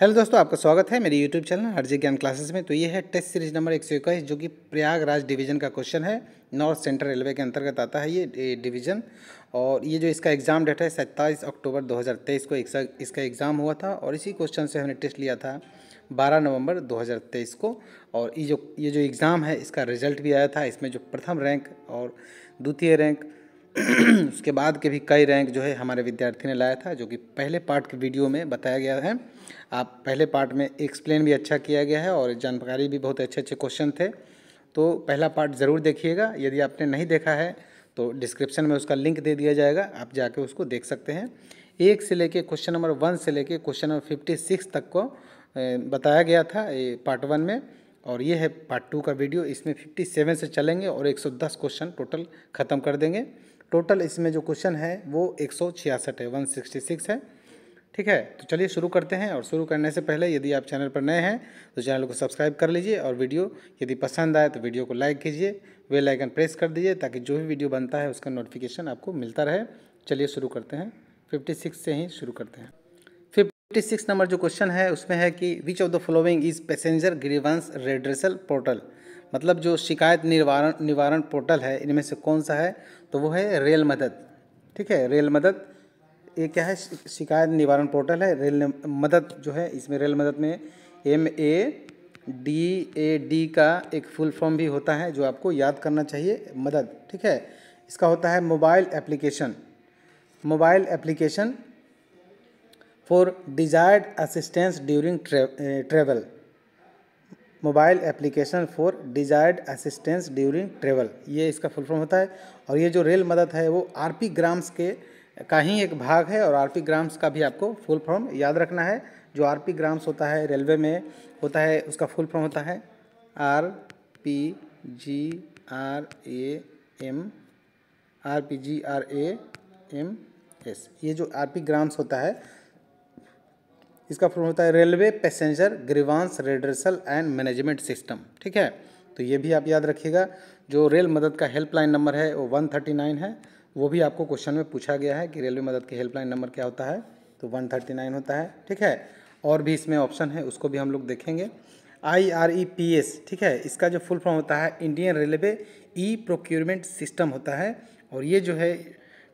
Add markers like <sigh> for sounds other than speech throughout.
hello दोस्तों आपका स्वागत है मेरे यूट्यूब चैनल हरजी ज्ञान क्लासेस में तो ये है टेस्ट सीरीज नंबर एक सौ इक्कीस जो कि प्रयागराज डिवीजन का क्वेश्चन है नॉर्थ सेंट्रल रेलवे के अंतर्गत आता है ये डिवीजन और ये जो इसका एग्ज़ाम डेट है सत्ताईस अक्टूबर 2023 को इसका एग्ज़ाम हुआ था और इसी क्वेश्चन से हमने टेस्ट लिया था बारह नवम्बर दो को और ये जो ये जो एग्ज़ाम है इसका रिजल्ट भी आया था इसमें जो प्रथम रैंक और द्वितीय रैंक <clears throat> उसके बाद के भी कई रैंक जो है हमारे विद्यार्थी ने लाया था जो कि पहले पार्ट के वीडियो में बताया गया है आप पहले पार्ट में एक्सप्लेन भी अच्छा किया गया है और जानकारी भी बहुत अच्छे अच्छे क्वेश्चन थे तो पहला पार्ट ज़रूर देखिएगा यदि आपने नहीं देखा है तो डिस्क्रिप्शन में उसका लिंक दे दिया जाएगा आप जाके उसको देख सकते हैं एक से लेके क्वेश्चन नंबर वन से लेके क्वेश्चन नंबर फिफ्टी सिक्स तक को बताया गया था ये पार्ट वन में और ये है पार्ट टू का वीडियो इसमें फिफ्टी सेवन से चलेंगे और एक सौ दस क्वेश्चन टोटल ख़त्म कर देंगे टोटल इसमें जो क्वेश्चन है वो एक है वन है ठीक है तो चलिए शुरू करते हैं और शुरू करने से पहले यदि आप चैनल पर नए हैं तो चैनल को सब्सक्राइब कर लीजिए और वीडियो यदि पसंद आए तो वीडियो को लाइक कीजिए वे लाइकन प्रेस कर दीजिए ताकि जो भी वीडियो बनता है उसका नोटिफिकेशन आपको मिलता रहे चलिए शुरू करते हैं 56 से ही शुरू करते हैं 56 नंबर जो क्वेश्चन है उसमें है कि which of the following is passenger grievance redressal portal मतलब जो शिकायत निवारण निवारण पोर्टल है इनमें से कौन सा है तो वो है रेल मदद ठीक है रेल मदद ये क्या है शिकायत निवारण पोर्टल है रेल मदद जो है इसमें रेल मदद में M A D A D का एक फुल फॉर्म भी होता है जो आपको याद करना चाहिए मदद ठीक है इसका होता है mobile application mobile application for desired assistance during travel mobile application for desired assistance during travel ये इसका फुल फॉर्म होता है और ये जो रेल मदद है वो आर पी ग्राम्स के का ही एक भाग है और आर पी ग्राम्स का भी आपको फुल फॉर्म याद रखना है जो आर पी ग्राम्स होता है रेलवे में होता है उसका फुल फॉर्म होता है R P G R A M R P G R A M S ये जो आर पी ग्राम्स होता है इसका फॉर्म होता है railway passenger grievance redressal and management system ठीक है तो ये भी आप याद रखिएगा जो रेल मदद का हेल्पलाइन नंबर है वो वन थर्टी नाइन है वो भी आपको क्वेश्चन में पूछा गया है कि रेलवे मदद के हेल्पलाइन नंबर क्या होता है तो वन थर्टी नाइन होता है ठीक है और भी इसमें ऑप्शन है उसको भी हम लोग देखेंगे I R E P S ठीक है इसका जो फुल फॉर्म होता है Indian railway E procurement system होता है और ये जो है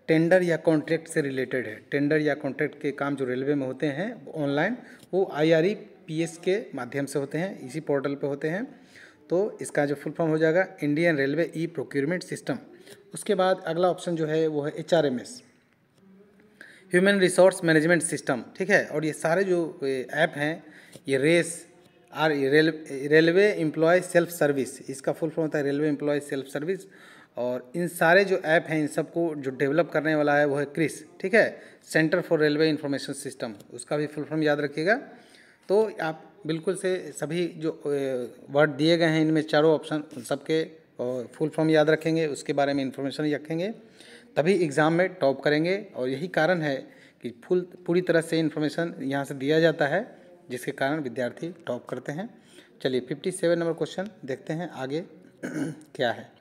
टेंडर या कॉन्ट्रैक्ट से रिलेटेड है टेंडर या कॉन्ट्रैक्ट के काम जो रेलवे में होते हैं ऑनलाइन वो आई e, के माध्यम से होते हैं इसी पोर्टल पर होते हैं तो इसका जो फुल फॉर्म हो जाएगा Indian railway E procurement system उसके बाद अगला ऑप्शन जो है वो है H R M S human resource management system ठीक है और ये सारे जो ऐप हैं ये RESS R rail railway employee self service इसका फुल फॉर्म होता है रेलवे एम्प्लॉय सेल्फ सर्विस और इन सारे जो ऐप हैं इन सबको जो डेवलप करने वाला है वो है क्रिस ठीक है centre for railway information system उसका भी फुल फॉर्म याद रखिएगा तो आप बिल्कुल से सभी जो वर्ड दिए गए हैं इनमें चारों ऑप्शन उन सबके और फुल फॉर्म याद रखेंगे उसके बारे में इन्फॉर्मेशन रखेंगे तभी एग्ज़ाम में टॉप करेंगे और यही कारण है कि फुल पूरी तरह से इन्फॉर्मेशन यहाँ से दिया जाता है जिसके कारण विद्यार्थी टॉप करते हैं चलिए फिफ्टी सेवन नंबर क्वेश्चन देखते हैं आगे <clears throat> क्या है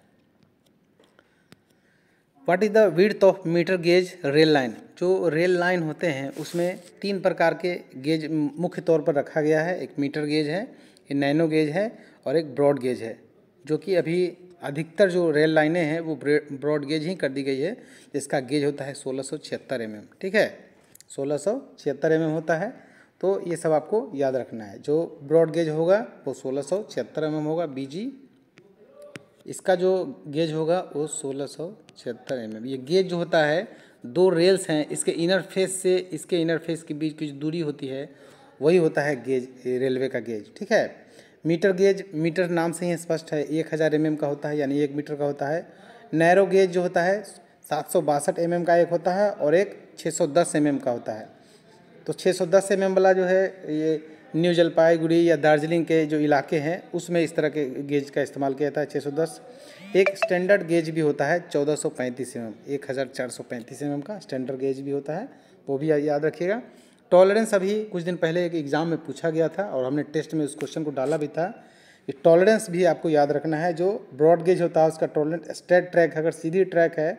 what is the width of metre gauge rail line जो रेल लाइन होते हैं उसमें तीन प्रकार के गेज मुख्य तौर पर रखा गया है एक मीटर गेज है एक नैनो गेज है और एक ब्रॉड गेज है जो कि अभी अधिकतर जो रेल लाइनें हैं वो ब्रॉड गेज ही कर दी गई है जिसका गेज होता है सोलह सौ छिहत्तर एम एम ठीक है सोलह सौ छिहत्तर एम एम होता है तो ये सब आपको याद रखना है जो ब्रॉड गेज होगा वो सोलह सौ छिहत्तर एम एम होगा बी जी इसका जो गेज होगा वो सोलह सौ छिहत्तर एम एम ये गेज जो होता है दो रेल्स हैं इसके इनर फेस से इसके इनर फेस के बीच की जो दूरी होती है वही होता है गेज रेलवे का गेज ठीक है मीटर गेज मीटर नाम से ही स्पष्ट है एक हज़ार एम का होता है यानी एक मीटर का होता है नैरो गेज जो होता है सात सौ बासठ एम का एक होता है और एक छः सौ दस एम का होता है तो छः सौ दस एम वाला जो है ये न्यू जलपाईगुड़ी या दार्जिलिंग के जो इलाके हैं उसमें इस तरह के गेज का इस्तेमाल किया जाता है 610 एक स्टैंडर्ड गेज भी होता है 1435 सौ पैंतीस एम एम एक हज़ार चार सौ पैंतीस एम एम का स्टैंडर्ड गेज भी होता है वो भी याद रखिएगा टॉलरेंस अभी कुछ दिन पहले एक एग्ज़ाम में पूछा गया था और हमने टेस्ट में उस क्वेश्चन को डाला भी था कि टॉलरेंस भी आपको याद रखना है जो ब्रॉड गेज होता है उसका टॉलरेंस स्ट्रेट ट्रैक अगर सीधी ट्रैक है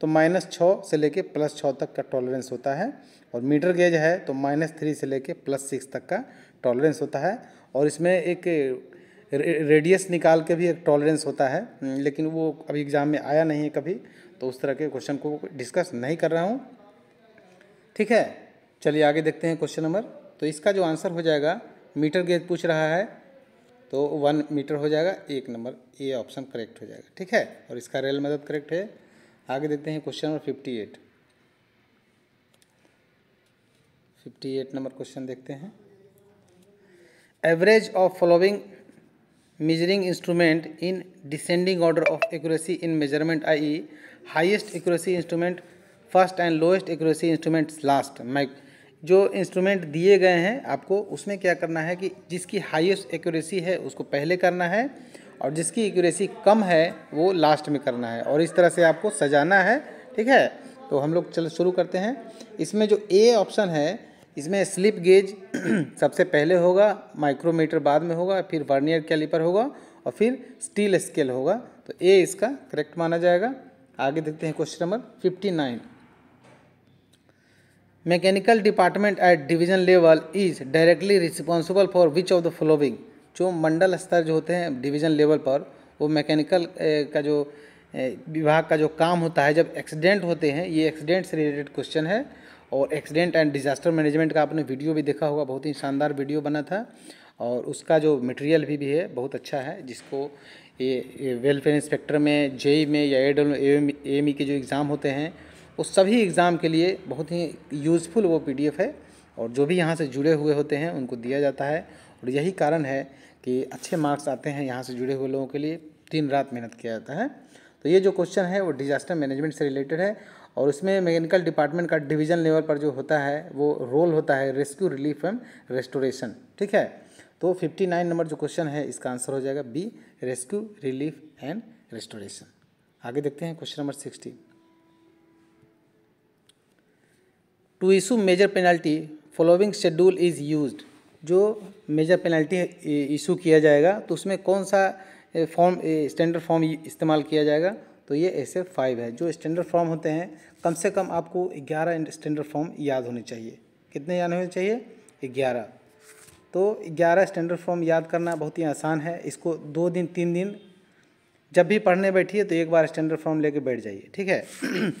तो माइनस छः से लेके प्लस छः तक का टॉलरेंस होता है और मीटर गेज है तो माइनस थ्री से लेके प्लस सिक्स तक का टॉलरेंस होता है और इसमें एक रेडियस निकाल के भी एक टॉलरेंस होता है हम्म, लेकिन वो अभी एग्ज़ाम में आया नहीं है कभी तो उस तरह के क्वेश्चन को डिस्कस नहीं कर रहा हूँ ठीक है चलिए आगे देखते हैं क्वेश्चन नंबर तो इसका जो आंसर हो जाएगा मीटर गेज पूछ रहा है तो वन मीटर हो जाएगा एक नंबर ये ऑप्शन करेक्ट हो जाएगा ठीक है और इसका रेल मदद करेक्ट है आगे देखते हैं question number fifty eight fifty eight number question देखते हैं average of following measuring instrument in descending order of accuracy in measurement I E highest accuracy instrument first and lowest accuracy instrument last mike जो इंस्ट्रूमेंट दिए गए हैं आपको उसमें क्या करना है कि जिसकी हाइस्ट एक्यूरेसी है उसको पहले करना है और जिसकी एक्यूरेसी कम है वो लास्ट में करना है और इस तरह से आपको सजाना है ठीक है तो हम लोग चलो शुरू करते हैं इसमें जो ए ऑप्शन है इसमें स्लिप गेज <clears throat> सबसे पहले होगा माइक्रोमीटर बाद में होगा फिर वर्नियर कैलिपर होगा और फिर स्टील स्केल होगा तो ए इसका करेक्ट माना जाएगा आगे देखते हैं question number fifty nine mechanical department at division level is directly responsible for which of the following जो मंडल स्तर जो होते हैं डिवीजन लेवल पर वो मैकेनिकल का जो विभाग का जो काम होता है जब एक्सीडेंट होते हैं ये एक्सीडेंट से रिलेटेड क्वेश्चन है और एक्सीडेंट एंड डिज़ास्टर मैनेजमेंट का आपने वीडियो भी देखा होगा बहुत ही शानदार वीडियो बना था और उसका जो मटेरियल भी, भी है बहुत अच्छा है जिसको ये, ये वेलफेयर इंस्पेक्टर में जेई e में या एड एम ई के जो एग्ज़ाम होते हैं वो सभी एग्ज़ाम के लिए बहुत ही यूज़फुल वो पी है और जो भी यहाँ से जुड़े हुए होते हैं उनको दिया जाता है और यही कारण है कि अच्छे मार्क्स आते हैं यहाँ से जुड़े हुए लोगों के लिए दिन रात मेहनत किया जाता है तो ये जो क्वेश्चन है वो डिज़ास्टर मैनेजमेंट से रिलेटेड है और उसमें मैकेनिकल डिपार्टमेंट का डिवीजन लेवल पर जो होता है वो रोल होता है रेस्क्यू रिलीफ एंड रेस्टोरेशन ठीक है तो 59 नंबर जो क्वेश्चन है इसका आंसर हो जाएगा B rescue relief and restoration आगे देखते हैं question number 60 to issue major penalty following schedule is use जो मेजर पेनल्टी इशू किया जाएगा तो उसमें कौन सा फॉर्म स्टैंडर्ड फॉर्म इस्तेमाल किया जाएगा तो ये ऐसे फाइव है जो स्टैंडर्ड फॉर्म होते हैं कम से कम आपको ग्यारह स्टैंडर्ड फॉर्म याद होने चाहिए कितने याद होने चाहिए ग्यारह तो ग्यारह स्टैंडर्ड फॉर्म याद करना बहुत ही आसान है इसको दो दिन तीन दिन जब भी पढ़ने बैठिए तो एक बार स्टैंडर्ड फॉर्म लेके बैठ जाइए ठीक है <clears throat>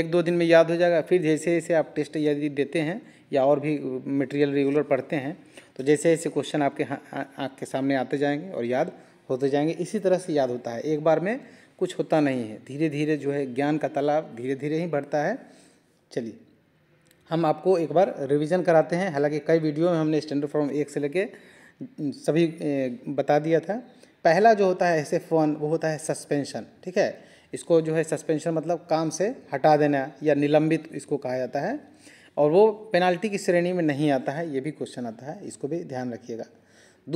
एक दो दिन में याद हो जाएगा फिर जैसे जैसे आप टेस्ट यदि देते हैं या और भी मटेरियल रेगुलर पढ़ते हैं तो जैसे जैसे क्वेश्चन आपके आँख के सामने आते जाएंगे और याद होते जाएंगे इसी तरह से याद होता है एक बार में कुछ होता नहीं है धीरे धीरे जो है ज्ञान का तालाब धीरे धीरे ही बढ़ता है चलिए हम आपको एक बार रिवीजन कराते हैं हालांकि कई वीडियो में हमने स्टैंडर्ड फॉर्म एक से लेके सभी बता दिया था पहला जो होता है ऐसे फोन वो होता है सस्पेंशन ठीक है इसको जो है सस्पेंशन मतलब काम से हटा देना या निलंबित इसको कहा जाता है और वो पेनाल्टी की श्रेणी में नहीं आता है ये भी क्वेश्चन आता है इसको भी ध्यान रखिएगा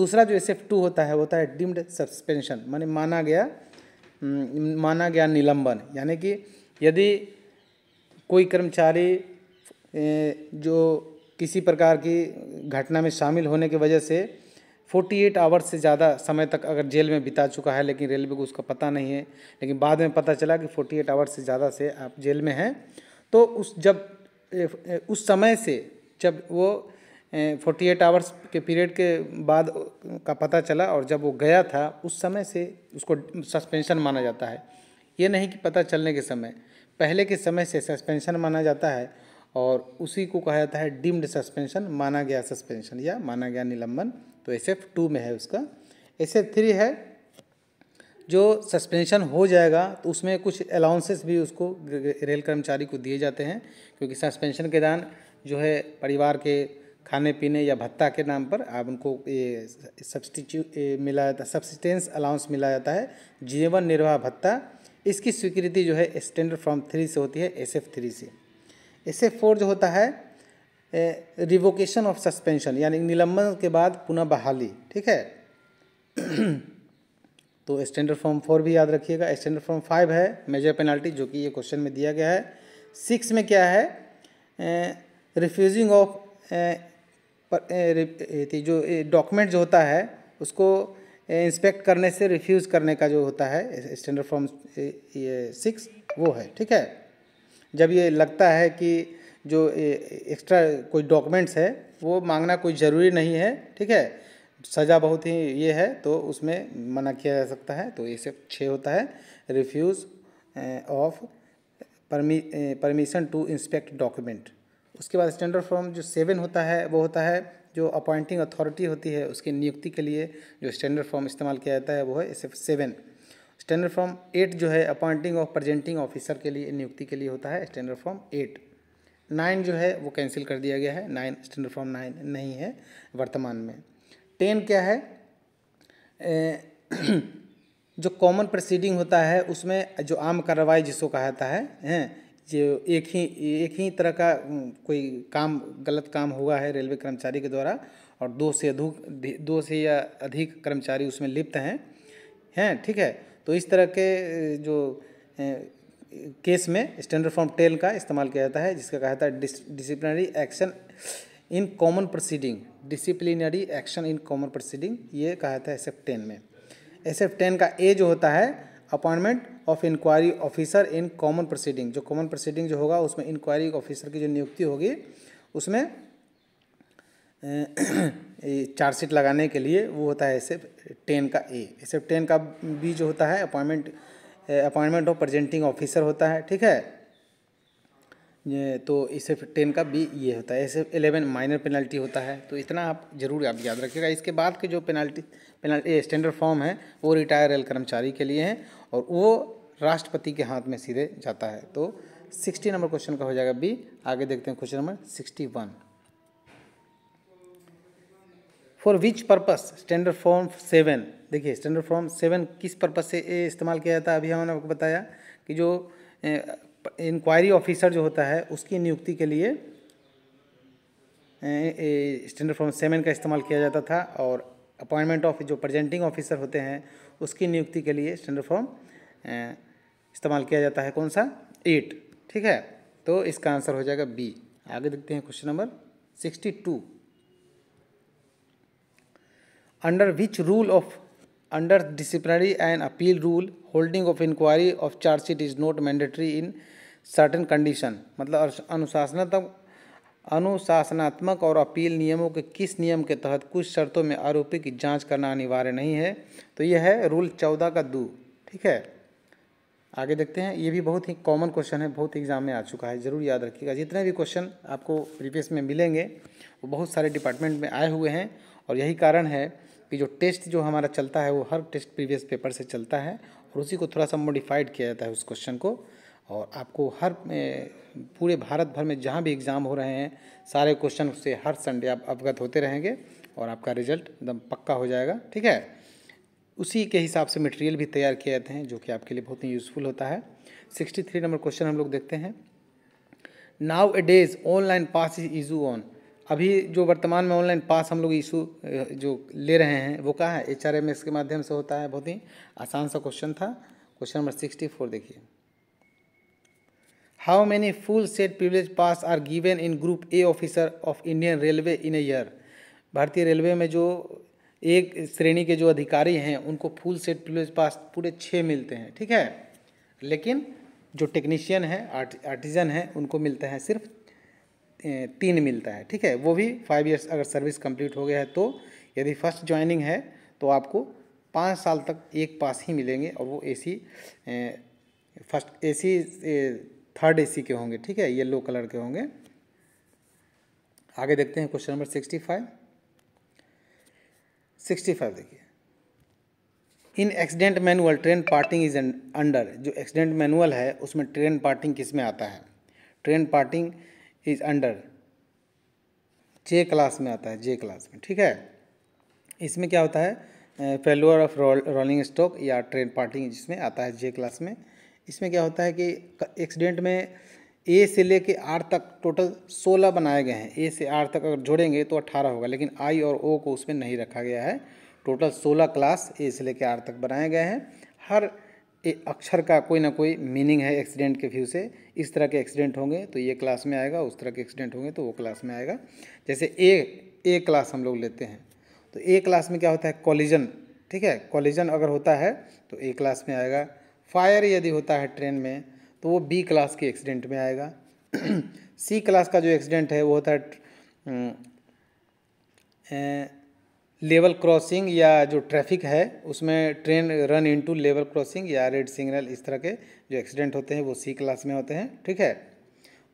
दूसरा जो एस एफ टू होता है वो होता है डिम्ड सस्पेंशन माने माना गया माना गया निलंबन यानी कि यदि कोई कर्मचारी जो किसी प्रकार की घटना में शामिल होने की वजह से 48 आवर्स से ज़्यादा समय तक अगर जेल में बिता चुका है लेकिन रेलवे को उसका पता नहीं है लेकिन बाद में पता चला कि 48 आवर्स से ज़्यादा से आप जेल में हैं तो उस जब उस समय से जब वो फोर्टी एट आवर्स के पीरियड के बाद का पता चला और जब वो गया था उस समय से उसको सस्पेंशन माना जाता है ये नहीं कि पता चलने के समय पहले के समय से सस्पेंशन माना जाता है और उसी को कहा जाता है डीम्ड सस्पेंशन माना गया सस्पेंशन या माना गया निलंबन तो एस एफ टू में है उसका एस एफ थ्री है जो सस्पेंशन हो जाएगा तो उसमें कुछ अलाउंसेस भी उसको रेल कर्मचारी को दिए जाते हैं क्योंकि सस्पेंशन के दौरान जो है परिवार के खाने पीने या भत्ता के नाम पर आप उनको ये सब्सटीट्यू मिला जाता सब्सिटेंस अलाउंस मिला जाता है जीवन निर्वाह भत्ता इसकी स्वीकृति जो है स्टैंडर्ड फॉर्म थ्री से होती है एस एफ थ्री से एस एफ फोर जो होता है रिवोकेशन ऑफ सस्पेंशन यानी निलंबन के बाद पुनः बहाली ठीक है तो स्टैंडर्ड फॉर्म फोर भी याद रखिएगा स्टैंडर्ड फॉर्म फाइव है मेजर पेनल्टी जो कि ये क्वेश्चन में दिया गया है सिक्स में क्या है रिफ्यूजिंग ऑफ पर जो डॉक्यूमेंट जो होता है उसको इंस्पेक्ट करने से रिफ्यूज़ करने का जो होता है स्टैंडर्ड फॉर्म ये सिक्स वो है ठीक है जब ये लगता है कि जो एक्स्ट्रा कोई डॉक्यूमेंट्स है वो मांगना कोई ज़रूरी नहीं है ठीक है सज़ा बहुत ही ये है तो उसमें मना किया जा सकता है तो ये सब छः होता है refuse of permission to inspect document उसके बाद स्टैंडर्ड फॉर्म जो सेवन होता है वो होता है जो अपॉइंटिंग अथॉरिटी होती है उसकी नियुक्ति के लिए जो स्टैंडर्ड फॉर्म इस्तेमाल किया जाता है वो है S F seven standard form eight जो है अपॉइंटिंग ऑफ प्रजेंटिंग ऑफिसर के लिए नियुक्ति के लिए होता है स्टैंडर्ड फॉर्म एट नाइन जो है वो कैंसिल कर दिया गया है नाइन स्टैंडर्ड फॉर्म नाइन नहीं है वर्तमान में टेन क्या है ए, <clears throat> जो कॉमन प्रोसीडिंग होता है उसमें जो आम कार्रवाई जिसको कहा जाता है हैं जो एक ही एक ही तरह का कोई काम गलत काम हुआ है रेलवे कर्मचारी के द्वारा और दो से अधिक दो से या अधिक कर्मचारी उसमें लिप्त हैं हैं ठीक है तो इस तरह के जो केस में स्टैंडर्ड फॉर्म टेल का इस्तेमाल किया जाता है जिसका कहा जाता है disciplinary action in common proceeding disciplinary action in common proceeding ये कहा जाता है एस एफ टेन में एस एफ टेन का ए जो होता है appointment of inquiry officer in common proceeding जो कॉमन प्रोसीडिंग जो होगा उसमें इंक्वायरी ऑफिसर की जो नियुक्ति होगी उसमें <clears throat> चार्जशीट लगाने के लिए वो होता है सिर्फ टेन का ए सिर्फ टेन का बी जो होता है appointment appointment of presenting officer होता है ठीक है ये तो इसे टेन का बी ये होता है ऐसे एलेवन माइनर पेनल्टी होता है तो इतना आप जरूर आप याद रखिएगा इसके बाद के जो पेनल्टी पेनल्टी स्टैंडर्ड फॉर्म है वो रिटायर रेल कर्मचारी के लिए हैं और वो राष्ट्रपति के हाथ में सीधे जाता है तो सिक्सटी नंबर क्वेश्चन का हो जाएगा बी आगे देखते हैं question number sixty one for which purpose standard form seven देखिए स्टैंडर्ड फॉर्म सेवन किस पर्पस से इस्तेमाल किया जाता है अभी हमने आपको बताया कि जो इंक्वायरी ऑफिसर जो होता है उसकी नियुक्ति के लिए स्टैंडर्ड फॉर्म सेवन का इस्तेमाल किया जाता था और अपॉइंटमेंट ऑफ जो प्रेजेंटिंग ऑफिसर होते हैं उसकी नियुक्ति के लिए स्टैंडर्ड फॉर्म इस्तेमाल किया जाता है कौन सा एट ठीक है तो इसका आंसर हो जाएगा बी आगे देखते हैं question number sixty two under which rule of under disciplinary and appeal rule holding of inquiry of chargesheet is not mandatory in certain condition मतलब अनुशासनात्मक अनुशासनात्मक और अपील नियमों के किस नियम के तहत कुछ शर्तों में आरोपी की जांच करना अनिवार्य नहीं है तो यह है रूल चौदह का दो ठीक है आगे देखते हैं ये भी बहुत ही कॉमन क्वेश्चन है बहुत एग्जाम में आ चुका है ज़रूर याद रखिएगा जितने भी क्वेश्चन आपको प्रीवियस में मिलेंगे वो बहुत सारे डिपार्टमेंट में आए हुए हैं और यही कारण है कि जो टेस्ट जो हमारा चलता है वो हर टेस्ट प्रीवियस पेपर से चलता है और उसी को थोड़ा सा मॉडिफाइड किया जाता है उस क्वेश्चन को और आपको हर पूरे भारत भर में जहाँ भी एग्ज़ाम हो रहे हैं सारे क्वेश्चन से हर संडे आप अवगत होते रहेंगे और आपका रिजल्ट एकदम पक्का हो जाएगा ठीक है उसी के हिसाब से मटेरियल भी तैयार किए जाते हैं जो कि आपके लिए बहुत ही यूज़फुल होता है सिक्सटी थ्री नंबर क्वेश्चन हम लोग देखते हैं nowadays online pass is issue on अभी जो वर्तमान में ऑनलाइन पास हम लोग इशू जो ले रहे हैं वो कहाँ है एच के माध्यम से होता है बहुत ही आसान सा क्वेश्चन था क्वेश्चन नंबर सिक्सटी फोर देखिए how many full set privilege pass are given in group A officer of Indian railway in a भारतीय रेलवे में जो एक श्रेणी के जो अधिकारी हैं उनको फुल सेट प्रिवलेज पास पूरे छः मिलते हैं ठीक है लेकिन जो टेक्नीशियन है आर्ट आर्टिजन है उनको मिलते हैं सिर्फ तीन मिलता है ठीक है वो भी फाइव इयर्स अगर सर्विस कंप्लीट हो गया है तो यदि फर्स्ट ज्वाइनिंग है तो आपको पाँच साल तक एक पास ही मिलेंगे और वो A C first A C third AC के होंगे ठीक है येलो कलर के होंगे आगे देखते हैं question number sixty five sixty five देखिए in accident manual train parting is under जो एक्सीडेंट मैनुअल है उसमें ट्रेन पार्टिंग किस में आता है train parting is under J class में आता है जे क्लास में ठीक है इसमें क्या होता है फेलोअर ऑफ रोलिंग स्टॉक या ट्रेन पार्टिंग जिसमें आता है जे क्लास में इसमें क्या होता है कि एक्सीडेंट में ए से ले कर आर तक टोटल सोलह बनाए गए हैं ए से आर तक अगर जोड़ेंगे तो अट्ठारह होगा लेकिन आई और ओ को उसमें नहीं रखा गया है टोटल सोलह क्लास ए से ले कर आर तक बनाए गए हैं हर एक अक्षर का कोई ना कोई मीनिंग है एक्सीडेंट के व्यू से इस तरह के एक्सीडेंट होंगे तो ये क्लास में आएगा उस तरह के एक्सीडेंट होंगे तो वो क्लास में आएगा जैसे ए ए क्लास हम लोग लेते हैं तो ए क्लास में क्या होता है कॉलिजन ठीक है कॉलिजन अगर होता है तो ए क्लास में आएगा फायर यदि होता है ट्रेन में तो वो बी क्लास के एक्सीडेंट में आएगा <clears throat> सी क्लास का जो एक्सीडेंट है वो होता है हम्म, लेवल क्रॉसिंग या जो ट्रैफिक है उसमें train run into level crossing या रेड सिग्नल इस तरह के जो एक्सीडेंट होते हैं वो सी क्लास में होते हैं ठीक है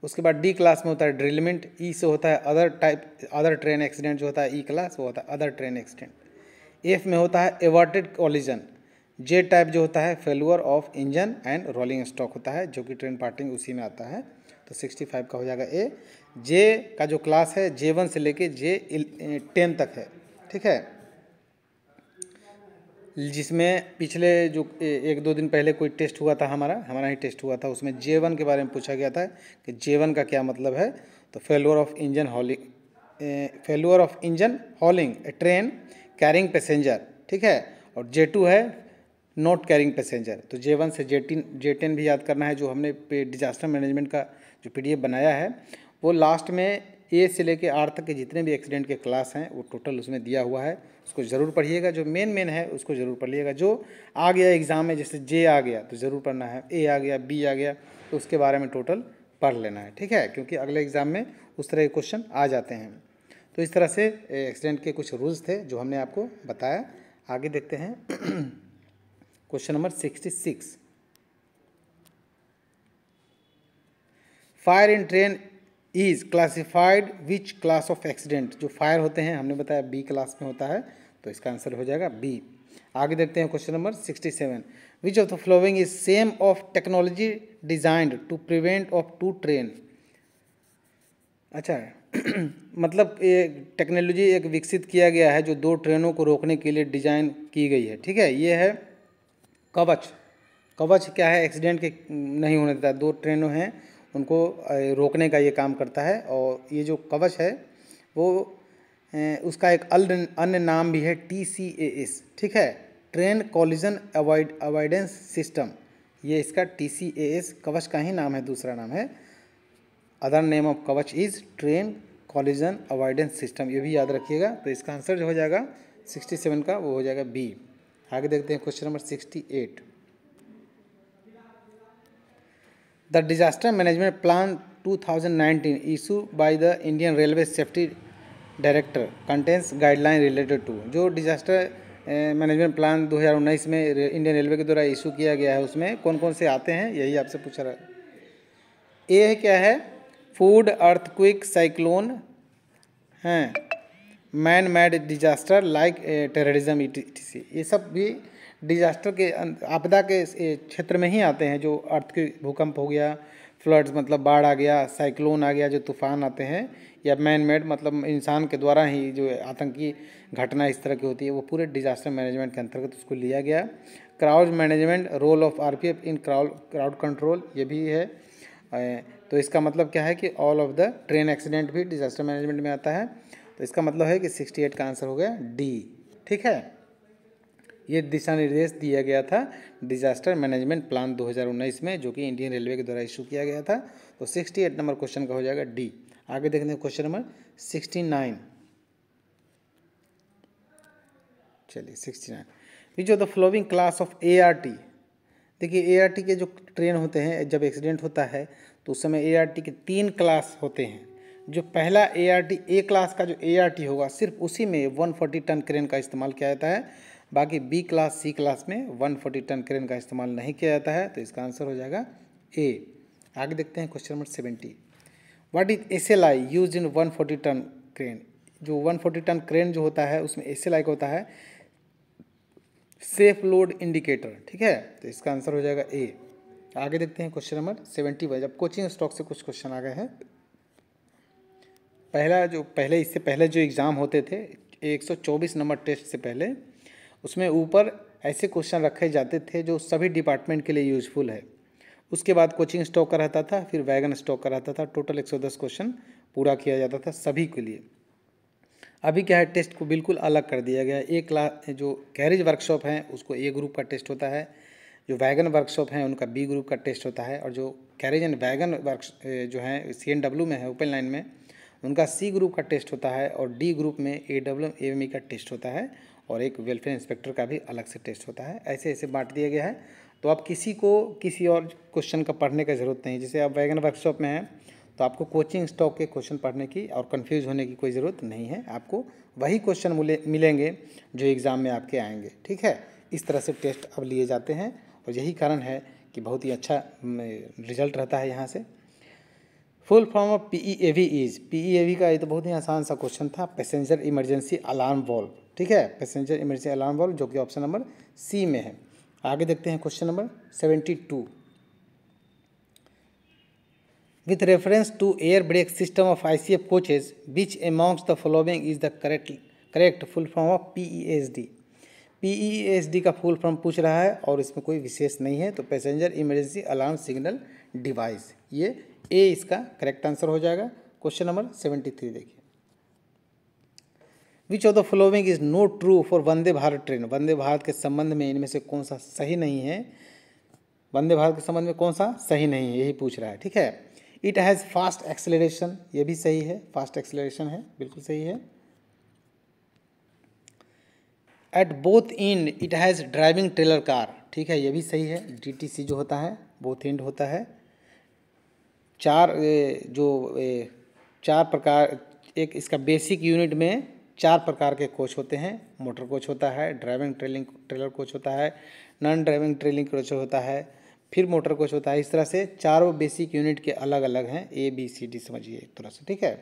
उसके बाद डी क्लास में होता है ड्रिलमेंट ई से होता है other type other train accident जो होता है ई क्लास वो होता है अदर ट्रेन एक्सीडेंट एफ में होता है एवर्टेड कॉलिजन जे टाइप जो होता है failure of engine and rolling stock होता है जो कि ट्रेन पार्टिंग उसी में आता है तो सिक्सटी फाइव का हो जाएगा ए जे का जो क्लास है जे वन से लेके जे टेन तक है ठीक है जिसमें पिछले जो एक दो दिन पहले कोई टेस्ट हुआ था हमारा हमारा ही टेस्ट हुआ था उसमें जे वन के बारे में पूछा गया था कि जे वन का क्या मतलब है तो failure of engine hauling failure of engine hauling a train carrying passenger ठीक है और जे टू है नॉट कैरिंग पैसेंजर तो जे वन से जे टीन जे टेन भी याद करना है जो हमने डिजास्टर मैनेजमेंट का जो पी बनाया है वो लास्ट में ए से लेके आर तक के जितने भी एक्सीडेंट के क्लास हैं वो टोटल उसमें दिया हुआ है उसको ज़रूर पढ़िएगा जो मेन मेन है उसको ज़रूर पढ़िएगा जो आ गया एग्ज़ाम में जैसे जे आ गया तो ज़रूर पढ़ना है ए आ गया बी आ गया तो उसके बारे में टोटल पढ़ लेना है ठीक है क्योंकि अगले एग्ज़ाम में उस तरह के क्वेश्चन आ जाते हैं तो इस तरह से एक्सीडेंट के कुछ रूल्स थे जो हमने आपको बताया आगे देखते हैं <clears throat> question number sixty six fire in train is classified which class of accident जो फायर होते हैं हमने बताया बी क्लास में होता है तो इसका आंसर हो जाएगा बी आगे देखते हैं question number sixty seven which of the following is same of technology designed to prevent of two train अच्छा <clears throat> मतलब ये टेक्नोलॉजी एक विकसित किया गया है जो दो ट्रेनों को रोकने के लिए डिजाइन की गई है ठीक है ये है कवच कवच क्या है एक्सीडेंट के नहीं होने देता दो ट्रेनों हैं उनको रोकने का ये काम करता है और ये जो कवच है वो उसका एक अन्य नाम भी है टी सी ए एस ठीक है train collision avoid avoidance system ये इसका टी सी ए एस कवच का ही नाम है दूसरा नाम है other name of Kavach is train collision avoidance system ये भी याद रखिएगा तो इसका आंसर जो हो जाएगा सिक्सटी सेवन का वो हो जाएगा बी आगे देखते हैं question number sixty eight the disaster management plan 2019 issue by the Indian railway safety director contains guideline related to जो डिजास्टर मैनेजमेंट प्लान 2019 में इंडियन रेलवे के द्वारा इशू किया गया है उसमें कौन कौन से आते हैं यही आपसे पूछा रहा है ए क्या है फूड अर्थक्विक साइक्लोन हैं man made disaster like terrorism ये सब भी डिजास्टर के अं, आपदा के क्षेत्र में ही आते हैं जो अर्थ के भूकंप हो गया फ्लड्स मतलब बाढ़ आ गया साइक्लोन आ गया जो तूफान आते हैं या मैन मेड मतलब इंसान के द्वारा ही जो आतंकी घटना इस तरह की होती है वो पूरे डिजास्टर मैनेजमेंट के अंतर्गत उसको लिया गया crowd management role of RPF in crowd crowd control ये भी है तो इसका मतलब क्या है कि all of the train accident भी डिजास्टर मैनेजमेंट में आता है तो इसका मतलब है कि सिक्सटी एट का आंसर हो गया डी ठीक है ये दिशा निर्देश दिया गया था डिजास्टर मैनेजमेंट प्लान 2019 में जो कि इंडियन रेलवे के द्वारा इशू किया गया था तो 68 नंबर क्वेश्चन का हो जाएगा डी आगे देखते हैं क्वेश्चन नंबर 69 चलिए सिक्सटी नाइन जो the following class of T देखिए ए के जो ट्रेन होते हैं जब एक्सीडेंट होता है तो उस समय ए के तीन क्लास होते हैं जो पहला A R T A class का जो ए आर टी होगा सिर्फ उसी में 140 टन क्रेन का इस्तेमाल किया जाता है बाकी बी क्लास सी क्लास में 140 टन क्रेन का इस्तेमाल नहीं किया जाता है तो इसका आंसर हो जाएगा ए आगे देखते हैं question number seventy what is S L I use in one forty ton crane जो वन फोर्टी टन क्रेन जो होता है उसमें एस एल आई का होता है सेफ लोड इंडिकेटर ठीक है तो इसका आंसर हो जाएगा ए आगे देखते हैं क्वेश्चन नंबर सेवेंटी वाइज अब कोचिंग स्टॉक से कुछ क्वेश्चन आ गए हैं पहला जो पहले इससे पहले जो एग्ज़ाम होते थे 124 नंबर टेस्ट से पहले उसमें ऊपर ऐसे क्वेश्चन रखे जाते थे जो सभी डिपार्टमेंट के लिए यूजफुल है उसके बाद कोचिंग स्टॉक का रहता था फिर वैगन स्टॉक का रहता था टोटल 110 क्वेश्चन पूरा किया जाता था सभी के लिए अभी क्या है टेस्ट को बिल्कुल अलग कर दिया गया एक क्लास जो कैरेज वर्कशॉप हैं उसको ए ग्रुप का टेस्ट होता है जो वैगन वर्कशॉप हैं उनका बी ग्रुप का टेस्ट होता है और जो कैरेज एंड वैगन वर्क जो है सी एन डब्ल्यू में है ओपन लाइन में उनका सी ग्रुप का टेस्ट होता है और डी ग्रुप में ए डब्ल्यू एम ई का टेस्ट होता है और एक वेलफेयर इंस्पेक्टर का भी अलग से टेस्ट होता है ऐसे ऐसे बांट दिया गया है तो आप किसी को किसी और क्वेश्चन का पढ़ने का ज़रूरत नहीं जैसे आप वैगन वर्कशॉप में हैं तो आपको कोचिंग स्टॉक के क्वेश्चन पढ़ने की और कन्फ्यूज़ होने की कोई ज़रूरत नहीं है आपको वही क्वेश्चन मिलेंगे जो एग्ज़ाम में आपके आएंगे ठीक है इस तरह से टेस्ट अब लिए जाते हैं और यही कारण है कि बहुत ही अच्छा रिजल्ट रहता है यहाँ से full form of P E A V is P E A V का ये तो बहुत ही आसान सा क्वेश्चन था पैसेंजर इमरजेंसी अलार्म वॉल्व ठीक है पैसेंजर इमरजेंसी अलार्म वॉल्व जो कि ऑप्शन नंबर सी में है आगे देखते हैं question number seventy two with reference to air brake system of I C F coaches which amounts the following is the correct correct full form of P E S D P E S D का full form पूछ रहा है और इसमें कोई विशेष नहीं है तो passenger emergency alarm signal device ये ए इसका करेक्ट आंसर हो जाएगा क्वेश्चन नंबर सेवेंटी थ्री देखिए which of the following is no true for Vande Bharat train Vande Bharat के संबंध में इनमें से कौन सा सही नहीं है वंदे भारत के संबंध में कौन सा सही नहीं है यही पूछ रहा है ठीक है इट हैज़ फास्ट एक्सेलरेशन ये भी सही है फास्ट एक्सेलरेशन है बिल्कुल सही है at both end it has driving trailer car ठीक है ये भी सही है डी जो होता है बोथ इंड होता है चार जो चार प्रकार एक इसका बेसिक यूनिट में चार प्रकार के कोच होते हैं मोटर कोच होता है ड्राइविंग ट्रेलिंग ट्रेलर कोच होता है नॉन ड्राइविंग ट्रेलिंग कोच होता है फिर मोटर कोच होता है इस तरह से चारों बेसिक यूनिट के अलग अलग हैं ए बी सी डी समझिए एक तरह से ठीक है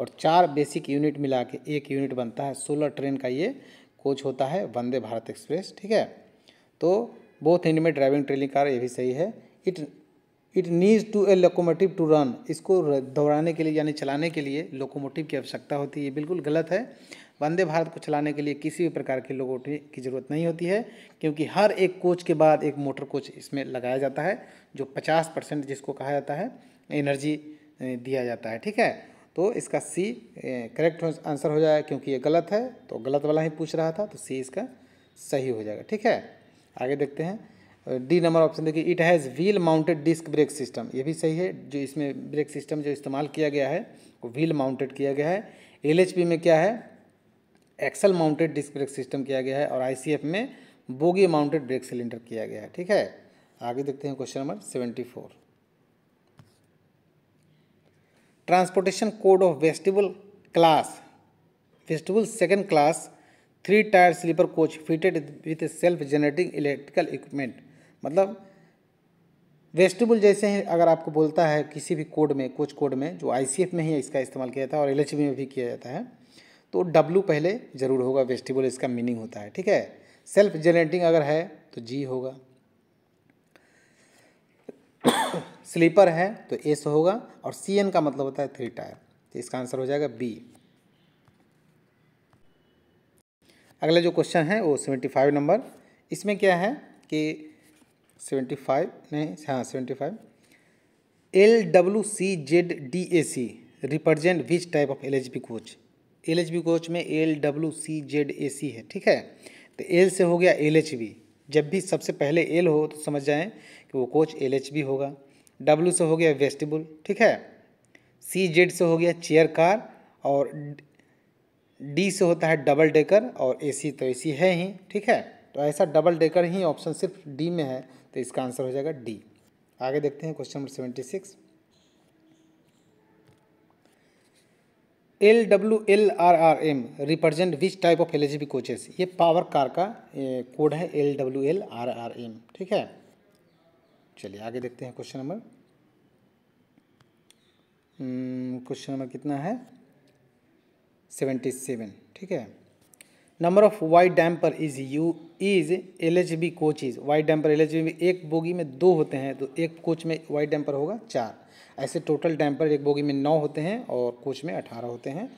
और चार बेसिक यूनिट मिला के एक यूनिट बनता है सोलह ट्रेन का ये कोच होता है वंदे भारत एक्सप्रेस ठीक है तो बोथ इंड में ड्राइविंग ट्रेलिंग कार ये भी सही है it it needs to a locomotive to run इसको दौड़ाने के लिए यानी चलाने के लिए लोकोमोटिव की आवश्यकता होती है ये बिल्कुल गलत है वंदे भारत को चलाने के लिए किसी भी प्रकार के लोकोमोटिव की ज़रूरत नहीं होती है क्योंकि हर एक कोच के बाद एक मोटर कोच इसमें लगाया जाता है जो पचास परसेंट जिसको कहा जाता है एनर्जी दिया जाता है ठीक है तो इसका सी करेक्ट आंसर हो जाएगा क्योंकि ये गलत है तो गलत वाला ही पूछ रहा था तो सी इसका सही हो जाएगा ठीक है आगे देखते हैं डी नंबर ऑप्शन देखिए it has wheel mounted disc brake system ये भी सही है जो इसमें ब्रेक सिस्टम जो इस्तेमाल किया गया है वो व्हील माउंटेड किया गया है एल में क्या है axle mounted disc brake system किया गया है और आई में बोगी माउंटेड ब्रेक सिलेंडर किया गया है ठीक है आगे देखते हैं question number seventy four transportation code of vestibule class vestibule second class three tier sleeper coach fitted with self generating electrical equipment मतलब वेजिटेबल जैसे हैं अगर आपको बोलता है किसी भी कोड में कोच कोड में जो आई में ही इसका इस्तेमाल किया जाता है और एल में भी किया जाता है तो डब्लू पहले ज़रूर होगा वेजिटेबल इसका मीनिंग होता है ठीक है सेल्फ जनरेटिंग अगर है तो जी होगा स्लीपर है तो एस होगा और सी एन का मतलब होता है थ्री टायर तो इसका आंसर हो जाएगा बी अगला जो क्वेश्चन है वो सेवेंटी फाइव नंबर इसमें क्या है कि सेवेंटी फाइव नहीं हाँ seventy five L W C Z D A C represent which type of L H B coach L H B coach में L W C Z A C है ठीक है तो एल से हो गया एल एच बी जब भी सबसे पहले एल हो तो समझ जाएँ कि वो कोच एल एच बी होगा डब्ल्यू से हो गया वेस्टिबुल ठीक है सी जेड से हो गया चेयर कार और डी से होता है डबल डेकर और ए सी तो ए सी है ही ठीक है तो ऐसा डबल डेकर ही ऑप्शन सिर्फ डी में है तो इसका आंसर हो जाएगा डी आगे देखते हैं question number seventy six L W L R R M represent which type of B coaches ये पावर कार का कोड है L W L R R M ठीक है चलिए आगे देखते हैं question number hmm, question number कितना है सेवेंटी सेवन ठीक है number of white damper is you is L H B coaches white damper L H B में एक बोगी में दो होते हैं तो एक कोच में वाइट डैम्पर होगा चार ऐसे टोटल डैम्पर एक बोगी में नौ होते हैं और कोच में अठारह होते हैं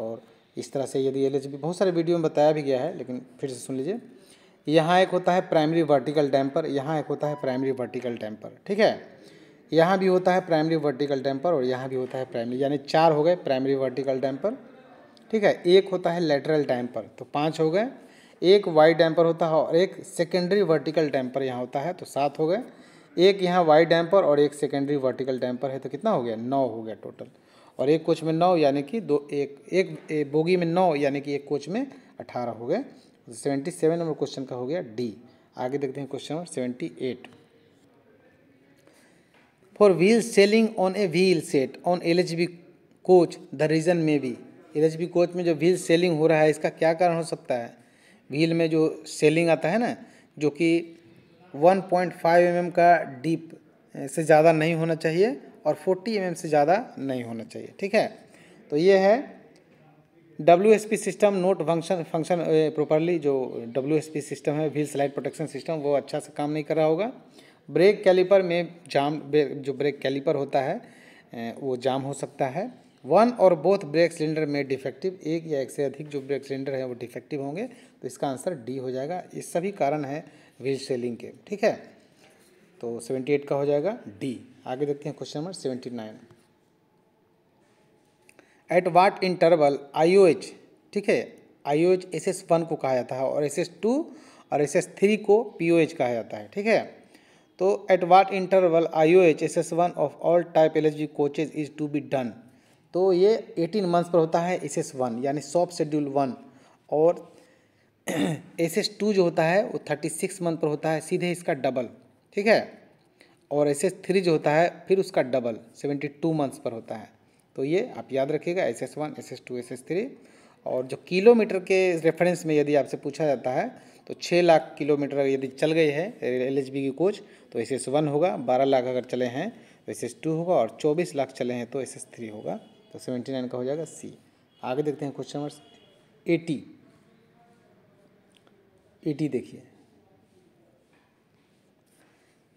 और इस तरह से यदि एल एच बी बहुत सारे वीडियो में बताया भी गया है लेकिन फिर से सुन लीजिए यहाँ एक होता है प्राइमरी वर्टिकल डैम पर यहाँ एक होता है प्राइमरी वर्टिकल डैम्पर ठीक है यहाँ भी होता है प्राइमरी वर्टिकल डैम्पर और यहाँ भी होता है प्राइमरी यानी चार हो गए प्राइमरी वर्टिकल डैम पर ठीक है एक होता है लेटरल डैम्पर तो पाँच हो गए एक वाइड डैम्पर होता है और एक सेकेंडरी वर्टिकल डैम्पर यहाँ होता है तो सात हो गए एक यहाँ वाइड डैम्पर और एक सेकेंडरी वर्टिकल डैम्पर है तो कितना हो गया नौ हो गया टोटल और एक कोच में नौ यानी कि दो एक एक, एक बोगी में नौ यानी कि एक कोच में अठारह हो गए सेवेंटी सेवन नंबर क्वेश्चन का हो गया डी आगे देखते हैं question number seventy eight for wheel shelling on a wheel set on L H B coach the reason में बी एल कोच में जो व्हील सेलिंग हो रहा है इसका क्या कारण हो सकता है व्हील में जो सेलिंग आता है ना जो कि 1.5 पॉइंट mm का डीप से ज़्यादा नहीं होना चाहिए और 40 एम mm से ज़्यादा नहीं होना चाहिए ठीक है तो ये है W system not function function properly जो डब्ल्यू सिस्टम है व्हील स्लाइड प्रोटेक्शन सिस्टम वो अच्छा से काम नहीं कर रहा होगा ब्रेक कैलिपर में जाम जो ब्रेक कैलिपर होता है वो जाम हो सकता है वन और बोथ ब्रेक सिलेंडर में डिफेक्टिव एक या एक से अधिक जो ब्रेक सिलेंडर है वो डिफेक्टिव होंगे तो इसका आंसर डी हो जाएगा इस सभी कारण है व्हील सेलिंग के ठीक है तो सेवेंटी एट का हो जाएगा डी आगे देखते हैं question number seventy nine at what interval I O H ठीक है I O H S S one को कहा जाता है और एस एस टू और एस एस थ्री को पी ओ एच कहा जाता है ठीक है तो at what interval I O H S S one of all type L H B coaches is to be done तो ये एटीन मंथ्स पर होता है एस एस वन यानी सॉप शेड्यूल वन और एस एस टू जो होता है वो थर्टी सिक्स मंथ पर होता है सीधे इसका डबल ठीक है और एस एस थ्री जो होता है फिर उसका डबल सेवेंटी टू मंथ्स पर होता है तो ये आप याद रखिएगा S S one S S two S S three और जो किलोमीटर के रेफरेंस में यदि आपसे पूछा जाता है तो छः लाख किलोमीटर यदि चल गई है एल एच बी की कोच तो एस एस वन होगा बारह लाख अगर चले हैं तो एस एस टू होगा और चौबीस लाख चले हैं तो एस एस थ्री होगा तो सेवेंटी नाइन का हो जाएगा सी आगे देखते हैं क्वेश्चन नंबर एटी एटी देखिए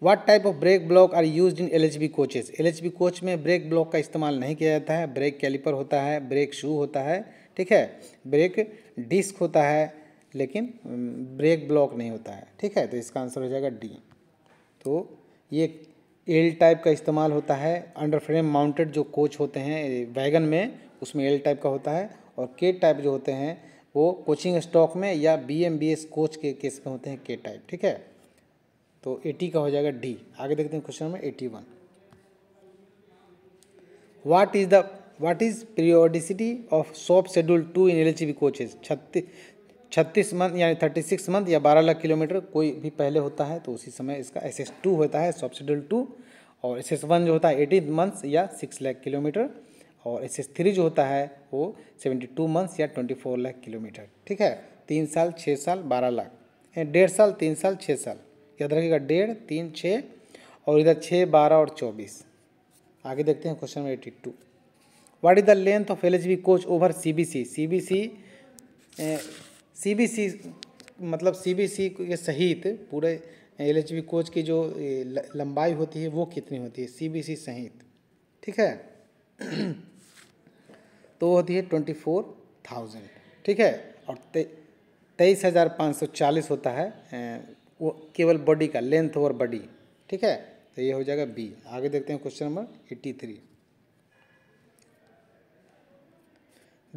what type of brake block are use in L H B coaches L H B coach में ब्रेक ब्लॉक का इस्तेमाल नहीं किया जाता है ब्रेक कैलिपर होता है ब्रेक शू होता है ठीक है ब्रेक डिस्क होता है लेकिन ब्रेक ब्लॉक नहीं होता है ठीक है तो इसका आंसर हो जाएगा डी तो ये एल टाइप का इस्तेमाल होता है अंडर फ्रेम माउंटेड जो कोच होते हैं वैगन में उसमें एल टाइप का होता है और के टाइप जो होते हैं वो कोचिंग स्टॉक में या B M B S coach के केस में होते हैं के टाइप ठीक है तो एटी का हो जाएगा डी आगे देखते हैं question number eighty one what is the what is periodicity of shop schedule two in L H B coaches छत्तीस छत्तीस मंथ यानी थर्टी सिक्स मंथ या बारह लाख किलोमीटर कोई भी पहले होता है तो उसी समय इसका एस एस टू होता है सब शेड्यूल टू और एस एस वन जो होता है एटीन मंथ्स या सिक्स लाख किलोमीटर और एस एस थ्री जो होता है वो सेवेंटी टू मंथ्स या ट्वेंटी फोर लाख किलोमीटर ठीक है तीन साल छः साल बारह लाख डेढ़ साल तीन साल छः साल याद रखिएगा डेढ़ तीन छः और इधर छः बारह और चौबीस आगे देखते हैं question number eighty two what is the length of L H B coach over C B C C B C CBC मतलब सीबीसी के सहित पूरे एलएचबी कोच की जो लंबाई होती है वो कितनी होती है सीबीसी सहित ठीक है <clears throat> तो होती है ट्वेंटी फोर थाउजेंड ठीक है और तेईस हज़ार पाँच सौ चालीस होता है वो केवल बॉडी का लेंथ और बॉडी ठीक है तो ये हो जाएगा बी आगे देखते हैं question number eighty three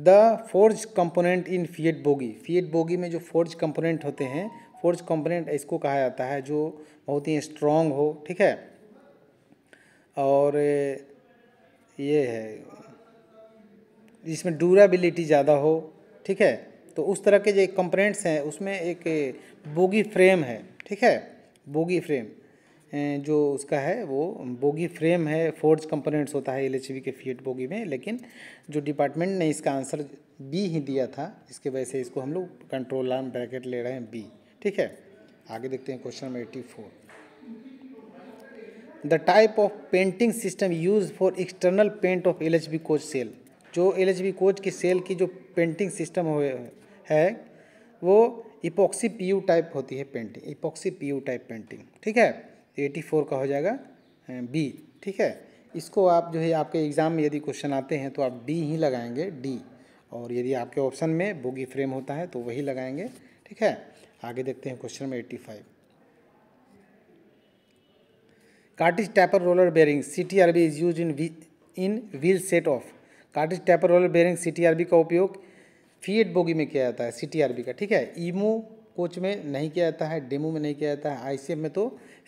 the forge component in FIAT bogie FIAT bogie में जो फोर्ज कंपोनेंट होते हैं फोर्ज कंपोनेंट इसको कहा जाता है जो बहुत ही स्ट्रॉन्ग हो ठीक है और ये है जिसमें ड्यूराबिलिटी ज़्यादा हो ठीक है तो उस तरह के जो कंपोनेंट्स हैं उसमें एक बोगी फ्रेम है ठीक है बोगी फ्रेम जो उसका है वो बोगी फ्रेम है फोर्ज कंपोनेंट्स होता है एल के फीट बोगी में लेकिन जो डिपार्टमेंट ने इसका आंसर बी ही दिया था इसके वजह से इसको हम लोग कंट्रोल आर्म ब्रैकेट ले रहे हैं बी ठीक है आगे देखते हैं question number eighty four the type of painting system use for external paint of L coach shell जो एल एच कोच की सेल की जो पेंटिंग सिस्टम है वो इपोक्सी पी टाइप होती है painting epoxy P type painting ठीक है एटी फोर का हो जाएगा बी ठीक है इसको आप जो है आपके एग्ज़ाम में यदि क्वेश्चन आते हैं तो आप डी ही लगाएंगे डी और यदि आपके ऑप्शन में बोगी फ्रेम होता है तो वही लगाएंगे ठीक है आगे देखते हैं question number eighty five cartridge taper roller bearing C T R B is use in in wheel set of cartridge taper roller bearing C T R B का उपयोग फीएट बोगी में किया जाता है सी टी आर बी का ठीक है ईमो coach में नहीं किया जाता है डेमो में नहीं किया जाता है आई में तो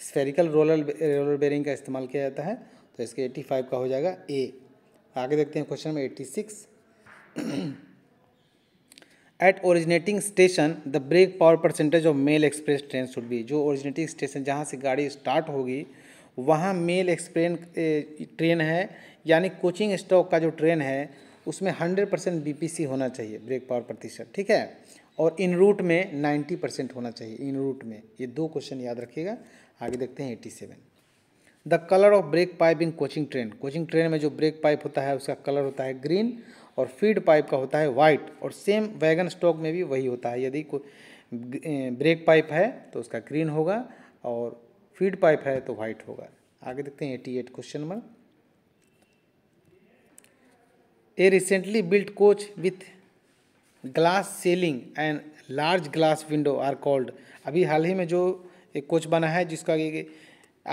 स्फेरिकल रोलर रोलर बेरिंग का इस्तेमाल किया जाता है तो इसके 85 का हो जाएगा ए आगे देखते हैं question number 86 at originating station the brake power percentage of mail express train should be जो ओरिजिनेटिंग स्टेशन जहाँ से गाड़ी स्टार्ट होगी वहाँ मेल एक्सप्रेन ट्रेन है यानी कोचिंग स्टॉक का जो ट्रेन है उसमें हंड्रेड परसेंट बी होना चाहिए ब्रेक पावर प्रतिशत ठीक है और इन रूट में 90 परसेंट होना चाहिए इन रूट में ये दो क्वेश्चन याद रखिएगा आगे देखते हैं 87 the colour of brake pipe in coaching train coaching train में जो ब्रेक पाइप होता है उसका कलर होता है ग्रीन और फीड पाइप का होता है वाइट और सेम वैगन स्टॉक में भी वही होता है यदि ब्रेक पाइप है तो उसका ग्रीन होगा और फीड पाइप है तो वाइट होगा आगे देखते हैं eighty eight question number A recently built coach with glass ceiling and large glass window are called अभी हाल ही में जो एक कोच बना है जिसका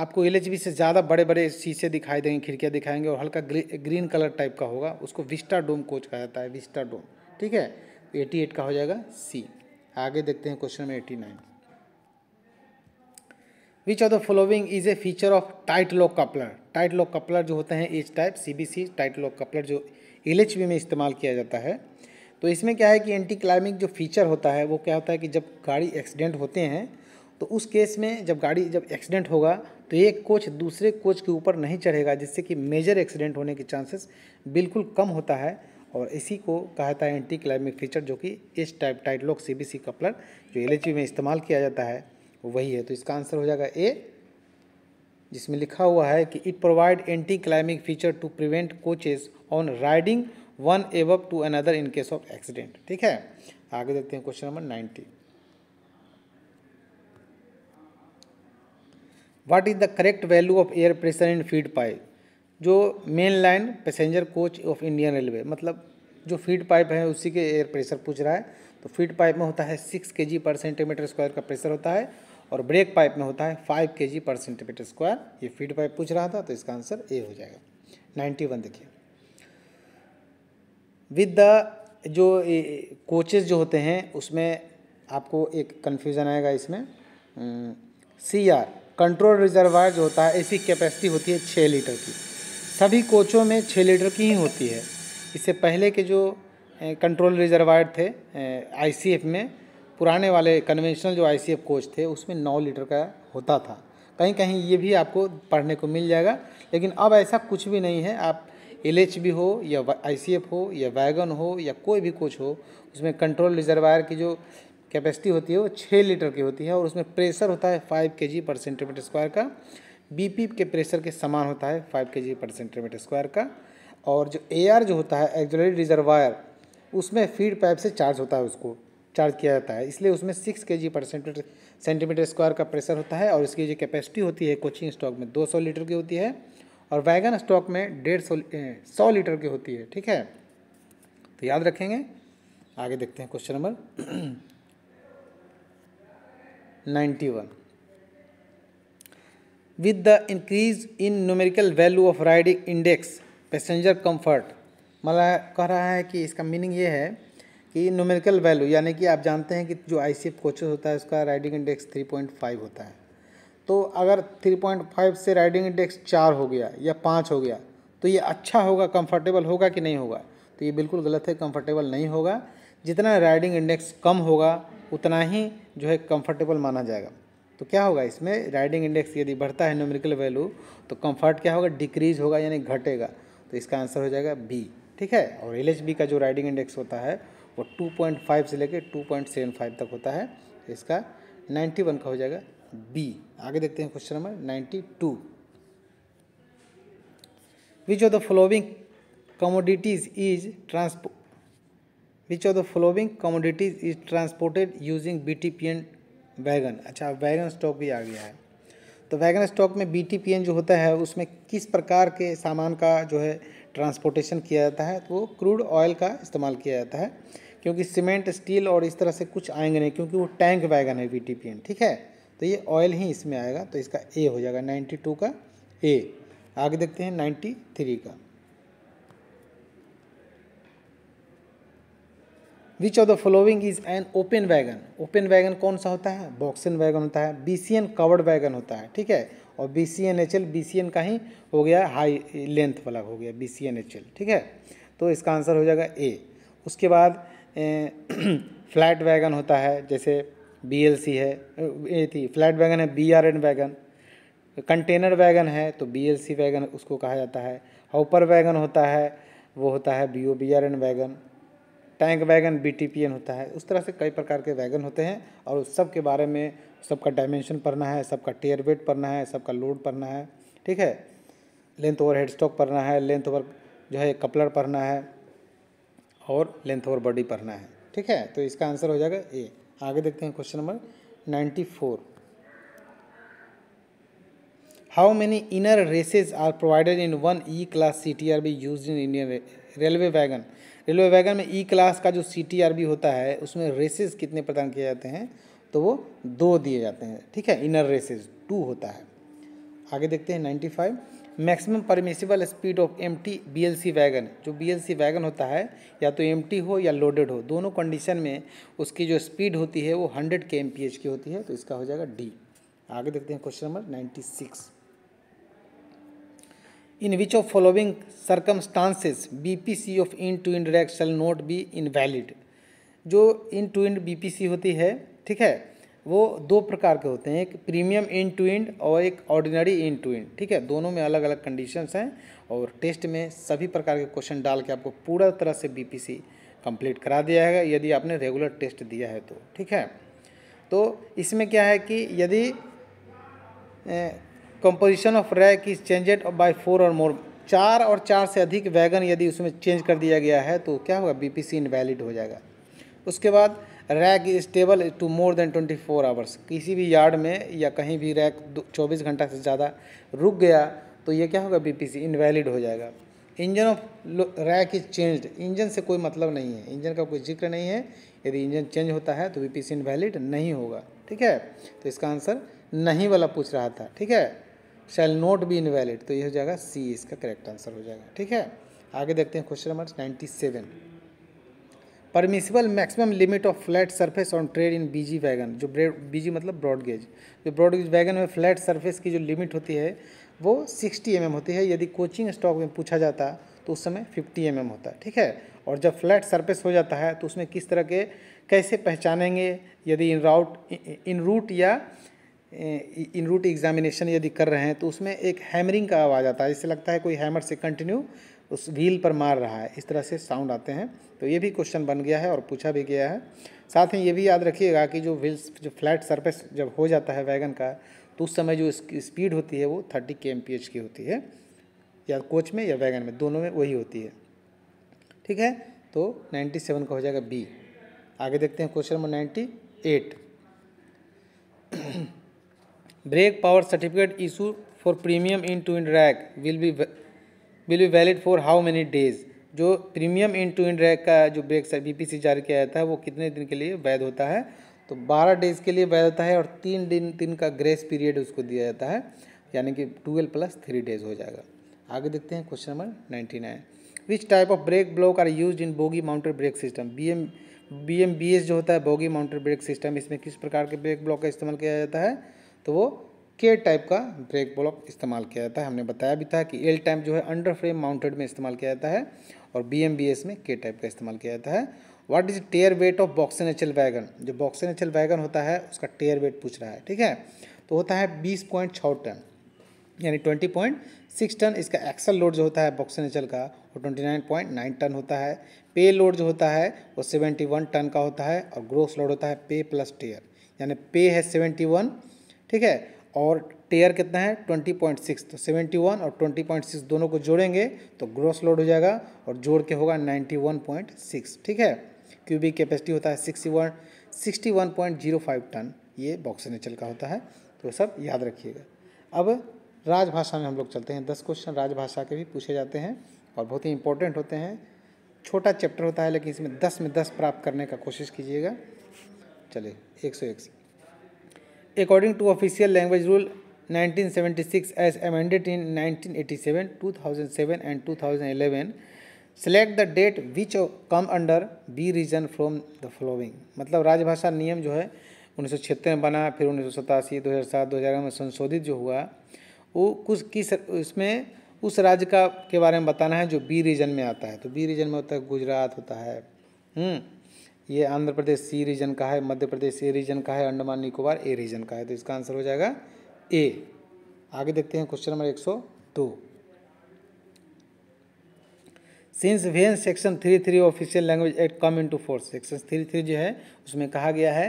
आपको एल से ज़्यादा बड़े बड़े शीशे दिखाई देंगे खिड़कियाँ दिखाएंगे और हल्का ग्री, ग्रीन कलर टाइप का होगा उसको विस्टा डोम कोच कहा जाता है विस्टा डोम ठीक है एटी एट का हो जाएगा सी आगे देखते हैं question number eighty nine which of the following is a feature of tight lock coupler tight lock coupler जो होते हैं H type C B C tight lock coupler जो एल में इस्तेमाल किया जाता है तो इसमें क्या है कि एंटी क्लाइमिक जो फीचर होता है वो क्या होता है कि जब गाड़ी एक्सीडेंट होते हैं तो उस केस में जब गाड़ी जब एक्सीडेंट होगा तो एक कोच दूसरे कोच के ऊपर नहीं चढ़ेगा जिससे कि मेजर एक्सीडेंट होने के चांसेस बिल्कुल कम होता है और इसी को कहता है एंटी क्लाइमिक फीचर जो कि इस type tight lock C B C coupler जो एल में इस्तेमाल किया जाता है वही है तो इसका आंसर हो जाएगा ए जिसमें लिखा हुआ है कि it provide anti climbing feature to prevent coaches on riding one upon to another in case of accident ठीक है आगे देखते हैं question number ninety what is the correct value of air pressure in feed pipe जो main line passenger coach of Indian railway मतलब जो feed pipe है उसी के एयर प्रेशर पूछ रहा है तो फीड पाइप में होता है सिक्स के जी पर सेंटीमीटर स्क्वायर का प्रेशर होता है और ब्रेक पाइप में होता है फाइव के जी पर सेंटीमीटर स्क्वायर ये फीड पाइप पूछ रहा था तो इसका आंसर ए हो जाएगा नाइन्टी वन देखिए विद द जो कोचेज़ जो होते हैं उसमें आपको एक कन्फ्यूज़न आएगा इसमें सी आर कंट्रोल रिजर्वायर जो होता है इसकी कैपेसिटी होती है छः लीटर की सभी कोचों में छः लीटर की ही होती है इससे पहले के जो कंट्रोल रिजर्वायर थे आईसीएफ में पुराने वाले कन्वेंशनल जो आईसीएफ कोच थे उसमें नौ लीटर का होता था कहीं कहीं ये भी आपको पढ़ने को मिल जाएगा लेकिन अब ऐसा कुछ भी नहीं है आप एल भी हो या आई हो या वैगन हो या कोई भी कोच हो उसमें कंट्रोल रिजर्वायर की जो कैपेसिटी होती है वो छः लीटर की होती है और उसमें प्रेशर होता है फाइव के जी पर सेंटीमीटर स्क्वायर का बीपी के प्रेशर के समान होता है फाइव के जी पर सेंटीमीटर स्क्वायर का और जो ए जो होता है एक्जोलेट रिजर्वायर उसमें फीड पाइप से चार्ज होता है उसको चार्ज किया जाता है इसलिए उसमें सिक्स के जी पर सेंटीमीटर सेंटीमीटर स्क्वायर का प्रेशर होता है और इसकी जो कैपेसिटी होती है कोचिंग स्टॉक में दो सौ लीटर की होती है और वैगन स्टॉक में डेढ़ सौ सौ लीटर की होती है ठीक है तो याद रखेंगे आगे देखते हैं question number <clears throat> ninety one with the increase in numerical value of riding index passenger comfort मतलब कह रहा है कि इसका मीनिंग ये है कि न्यूमेरिकल वैल्यू यानी कि आप जानते हैं कि जो आई सी कोचेज होता है उसका राइडिंग इंडेक्स फाइव होता है तो अगर 3.5 से राइडिंग इंडेक्स चार हो गया या पाँच हो गया तो ये अच्छा होगा कंफर्टेबल होगा कि नहीं होगा तो ये बिल्कुल गलत है कंफर्टेबल नहीं होगा जितना राइडिंग इंडेक्स कम होगा उतना ही जो है कंफर्टेबल माना जाएगा तो क्या होगा इसमें राइडिंग इंडेक्स यदि बढ़ता है न्यूमेरिकल वैल्यू तो कंफर्ट क्या होगा डिक्रीज होगा यानी घटेगा तो इसका आंसर हो जाएगा बी ठीक है और एल का जो राइडिंग इंडेक्स होता है वो 2.5 से लेकर 2.75 तक होता है तो इसका 91 का हो जाएगा बी आगे देखते हैं question number ninety two which of the following commodities is ट्रांसपो which of the following commodities is transported यूजिंग B T P N wagon अच्छा वैगन स्टॉक भी आ गया है तो वैगन स्टॉक में बी टी पी एन जो होता है उसमें किस प्रकार के सामान का जो है ट्रांसपोर्टेशन किया जाता है तो वो क्रूड ऑयल का इस्तेमाल किया जाता है क्योंकि सीमेंट स्टील और इस तरह से कुछ आएंगे नहीं क्योंकि वो टैंक वैगन है बी टी पी एन ठीक है तो ये ऑयल ही इसमें आएगा तो इसका ए हो जाएगा नाइन्टी टू का ए आगे देखते हैं नाइन्टी थ्री का which of the following is an open wagon open wagon कौन सा होता है बॉक्सन वैगन होता है B C N covered wagon होता है ठीक है और B C N H L B C N का ही हो गया हाई लेंथ वाला हो गया B C N H L ठीक है तो इसका आंसर हो जाएगा ए उसके बाद फ्लैट वैगन <clears throat> होता है जैसे बी एल सी है ये थी फ्लैट वैगन है B R N wagon container wagon है तो बी एल सी वैगन उसको कहा जाता है हॉपर वैगन होता है वो होता है B O B R N wagon tank wagon B T P N होता है उस तरह से कई प्रकार के वैगन होते हैं और उस सब के बारे में सबका डायमेंशन पढ़ना है सबका टेयर वेट पढ़ना है सबका लोड पढ़ना है ठीक है लेंथ ओवर हेड स्टॉक पढ़ना है लेंथ ओवर जो है कपलर पढ़ना है और लेंथ ओवर बॉडी पढ़ना है ठीक है तो इसका आंसर हो जाएगा ए आगे देखते हैं question number ninety four how many inner races are provided in one E class C T R B used in Indian railway wagon railway wagon में ई e क्लास का जो सी टी आर बी होता है उसमें races कितने प्रदान किए जाते हैं तो वो दो दिए जाते हैं ठीक है इनर रेसेज टू होता है आगे देखते हैं 95 maximum permissible speed of M T B L C wagon जो बी एल सी वैगन होता है या तो एम टी हो या लोडेड हो दोनों कंडीशन में उसकी जो स्पीड होती है वो 100 के एम पी एच की होती है तो इसका हो जाएगा डी आगे देखते हैं question number 96 in which of following circumstances B P C of end to end direct shall not be invalid जो end to end B P C होती है ठीक है वो दो प्रकार के होते हैं एक प्रीमियम इन टू इंड और एक ऑर्डिनरी इन टू इंड ठीक है दोनों में अलग अलग कंडीशंस हैं और टेस्ट में सभी प्रकार के क्वेश्चन डाल के आपको पूरा तरह से बीपीसी कंप्लीट करा दिया है यदि आपने रेगुलर टेस्ट दिया है तो ठीक है तो इसमें क्या है कि यदि composition of rake is changed by four or more चार और चार से अधिक वैगन यदि उसमें चेंज कर दिया गया है तो क्या होगा सी इनवैलिड हो जाएगा उसके बाद rake stable to more than 24 hours किसी भी यार्ड में या कहीं भी रैक 24 घंटा से ज़्यादा रुक गया तो ये क्या होगा बीपीसी इनवैलिड हो जाएगा engine of rake is changed engine से कोई मतलब नहीं है इंजन का कोई जिक्र नहीं है यदि इंजन चेंज होता है तो बीपीसी इनवैलिड नहीं होगा ठीक है तो इसका आंसर नहीं वाला पूछ रहा था ठीक है शैल नोट बी इनवैलिड तो ये हो जाएगा सी इसका करेक्ट आंसर हो जाएगा ठीक है आगे देखते हैं question number ninety seven permissible maximum limit of flat surface on tread in BG wagon जो बीजी मतलब ब्रॉड गेज जो ब्रॉड गेज वैगन में फ्लैट सरफेस की जो लिमिट होती है वो 60 एम mm होती है यदि कोचिंग स्टॉक में पूछा जाता तो उस समय 50 एम mm होता है ठीक है और जब फ्लैट सरफेस हो जाता है तो उसमें किस तरह के कैसे पहचानेंगे यदि इन राउट इन रूट या इन रूट एग्जामिनेशन यदि कर रहे हैं तो उसमें एक हैमरिंग का आवाज़ आता है जिससे लगता है कोई हैमर से कंटिन्यू उस व्हील पर मार रहा है इस तरह से साउंड आते हैं तो ये भी क्वेश्चन बन गया है और पूछा भी गया है साथ ही ये भी याद रखिएगा कि जो व्हील्स जो फ्लैट सरफेस जब हो जाता है वैगन का तो उस समय जो स्पीड होती है वो थर्टी के एम की होती है या कोच में या वैगन में दोनों में वही होती है ठीक है तो नाइन्टी का हो जाएगा बी आगे देखते हैं question number ninety brake power certificate issue for premium end to end rake will be will be valid for how many days जो premium end to end rake का जो ब्रेक बी पी सी जारी किया जाता है वो कितने दिन के लिए वैध होता है तो बारह डेज के लिए वैध होता है और तीन दिन तीन का ग्रेस पीरियड उसको दिया जाता है यानी कि 12 प्लस थ्री डेज हो जाएगा आगे देखते हैं question number ninety nine which type of brake block are use in bogie mounted brake system B M B M B S जो होता है बोगी माउंटेड ब्रेक सिस्टम इसमें किस प्रकार के ब्रेक ब्लॉक का इस्तेमाल किया जाता है तो वो के टाइप का ब्रेक ब्लॉक इस्तेमाल किया जाता है हमने बताया भी था कि एल टाइप जो है अंडर फ्रेम माउंटेड में इस्तेमाल किया जाता है और बी एम बी एस में के टाइप का इस्तेमाल किया जाता है what is tare weight of BOXN HL wagon जो बॉक्सन एचल वैगन होता है उसका टेयर वेट पूछ रहा है ठीक है तो होता है बीस पॉइंट छः टन यानी ट्वेंटी पॉइंट सिक्स टन इसका एक्सल लोड जो होता है बॉक्सन एचल का वो twenty nine point nine ton होता है पे लोड जो होता है वो सेवेंटी वन टन का होता है और ग्रोस लोड होता है पे प्लस टेयर यानी पे है सेवेंटी वन ठीक है और टेयर कितना है 20.6 तो 71 और 20.6 दोनों को जोड़ेंगे तो ग्रॉस लोड हो जाएगा और जोड़ के होगा 91.6 ठीक है क्यूबिक कैपेसिटी होता है sixty 61.05 sixty one point zero five ton ये बॉक्स नेचल का होता है तो सब याद रखिएगा अब राजभाषा में हम लोग चलते हैं दस क्वेश्चन राजभाषा के भी पूछे जाते हैं और बहुत ही इंपॉर्टेंट होते हैं छोटा चैप्टर होता है लेकिन इसमें दस में दस प्राप्त करने का कोशिश कीजिएगा चलिए एक सौ एक से according to official language rule 1976 as amended in 1987 2007 and 2011 select the date which come under B region from the following मतलब राजभाषा नियम जो है उन्नीस में बना फिर उन्नीस सौ सतासी दो हज़ार सात दो हज़ार में संशोधित जो हुआ वो कुछ किस उसमें उस राज्य का के बारे में बताना है जो बी रीजन में आता है तो बी रीजन में होता है गुजरात होता है हम्म, ये आंध्र प्रदेश सी रीजन का है मध्य प्रदेश ए रीजन का है अंडमान निकोबार ए रीजन का है तो इसका आंसर हो जाएगा ए आगे देखते हैं क्वेश्चन नंबर एक सौ दो since when section three three official language act come into force section three three जो है उसमें कहा गया है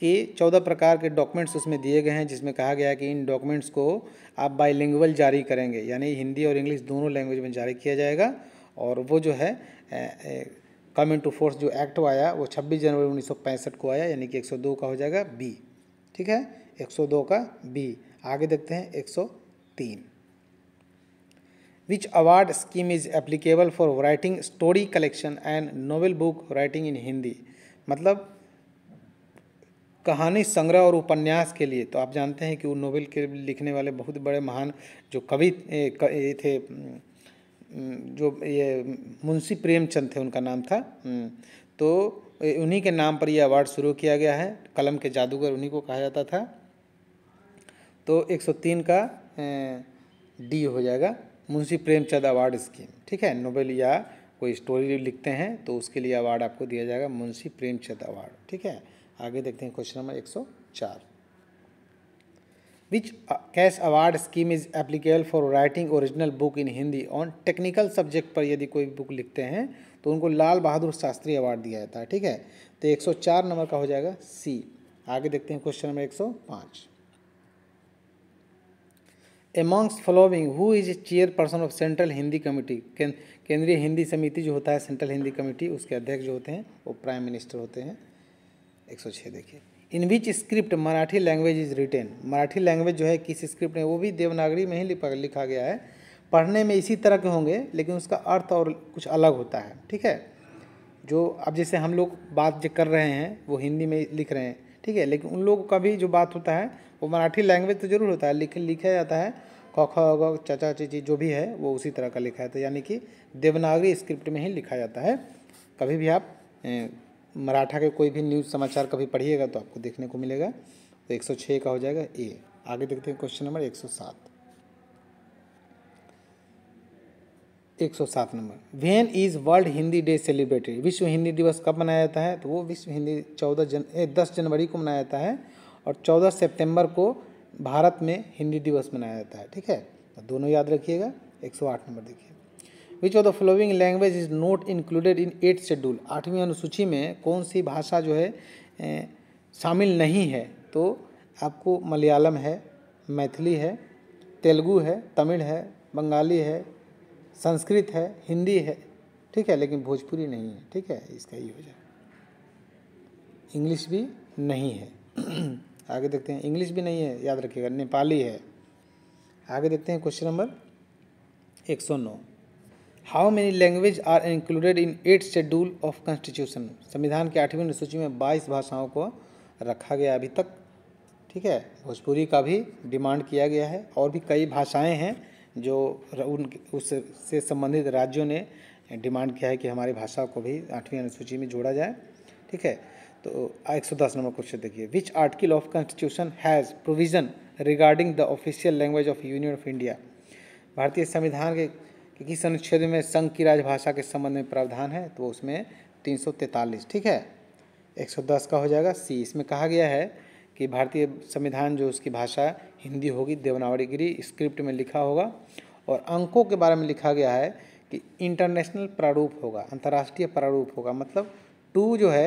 कि चौदह प्रकार के डॉक्यूमेंट्स उसमें दिए गए हैं जिसमें कहा गया है कि इन डॉक्यूमेंट्स को आप बाईलिंगुअल जारी करेंगे यानी हिंदी और इंग्लिश दोनों लैंग्वेज में जारी किया जाएगा और वो जो है कम टू फोर्स जो एक्ट आया वो 26 जनवरी 1965 को आया यानी कि 102 का हो जाएगा बी ठीक है 102 का बी आगे देखते हैं 103 which award scheme is applicable for writing story collection and novel book writing in Hindi मतलब कहानी संग्रह और उपन्यास के लिए तो आप जानते हैं कि वो नोवेल के लिखने वाले बहुत बड़े महान जो कवि थे हम्म, जो ये मुंशी प्रेमचंद थे उनका नाम था हम्म, तो उन्हीं के नाम पर यह अवार्ड शुरू किया गया है कलम के जादूगर उन्हीं को कहा जाता था तो 103 का डी हो जाएगा मुंशी प्रेमचंद अवार्ड स्कीम ठीक है नोबेल या कोई स्टोरी लिखते हैं तो उसके लिए अवार्ड आपको दिया जाएगा मुंशी प्रेमचंद अवार्ड ठीक है आगे देखते हैं question number 104 which cash award scheme is applicable for writing original book in Hindi on technical subject पर यदि कोई बुक लिखते हैं तो उनको लाल बहादुर शास्त्री अवार्ड दिया जाता है ठीक है तो 104 नंबर का हो जाएगा सी आगे देखते हैं question number 105 amongst following who is a chairperson of central Hindi committee केंद्रीय हिंदी समिति जो होता है सेंट्रल हिंदी कमेटी उसके अध्यक्ष जो होते हैं वो प्राइम मिनिस्टर होते हैं 106 देखिए in which script Marathi language is written Marathi language जो है किस स्क्रिप्ट में वो भी देवनागरी में ही लिखा गया है पढ़ने में इसी तरह के होंगे लेकिन उसका अर्थ और कुछ अलग होता है ठीक है जो अब जैसे हम लोग बात जो कर रहे हैं वो हिंदी में लिख रहे हैं ठीक है लेकिन उन लोगों का भी जो बात होता है वो मराठी लैंग्वेज तो ज़रूर होता है लिख लिखा जाता है ख ख चचा चीची जो भी है वो उसी तरह का लिखा जाता है यानी कि देवनागरी स्क्रिप्ट में ही लिखा जाता है कभी भी आप मराठा के कोई भी न्यूज़ समाचार कभी पढ़िएगा तो आपको देखने को मिलेगा तो 106 का हो जाएगा ए आगे देखते हैं question number 107 107 number when is world Hindi day celebrated विश्व हिंदी दिवस कब मनाया जाता है तो वो विश्व हिंदी चौदह जन ए, दस जनवरी को मनाया जाता है और चौदह सितंबर को भारत में हिंदी दिवस मनाया जाता है ठीक है तो दोनों याद रखिएगा एक नंबर देखिए which of the following language is not included in eight schedule आठवीं अनुसूची में कौन सी भाषा जो है शामिल नहीं है तो आपको मलयालम है मैथिली है तेलुगु है तमिल है बंगाली है संस्कृत है हिंदी है ठीक है लेकिन भोजपुरी नहीं है ठीक है इसका ये हो जाए इंग्लिश भी नहीं है <clears throat> आगे देखते हैं इंग्लिश भी नहीं है याद रखिएगा नेपाली है आगे देखते हैं क्वेश्चन नंबर एक सौ नौ how many language are included in eight schedule of constitution संविधान की आठवीं अनुसूची में बाईस भाषाओं को रखा गया अभी तक ठीक है भोजपुरी का भी डिमांड किया गया है और भी कई भाषाएं हैं जो उन उससे संबंधित राज्यों ने डिमांड किया है कि हमारी भाषा को भी आठवीं अनुसूची में जोड़ा जाए ठीक है तो एक सौ दस नंबर क्वेश्चन देखिए which article of constitution has provision regarding the official language of union of India भारतीय संविधान के इक्कीस अनुच्छेद में संघ की राजभाषा के संबंध में प्रावधान है तो उसमें तीन ठीक है 110 का हो जाएगा सी इसमें कहा गया है कि भारतीय संविधान जो उसकी भाषा हिंदी होगी देवनावरीगिरी स्क्रिप्ट में लिखा होगा और अंकों के बारे में लिखा गया है कि इंटरनेशनल प्रारूप होगा अंतर्राष्ट्रीय प्रारूप होगा मतलब टू जो है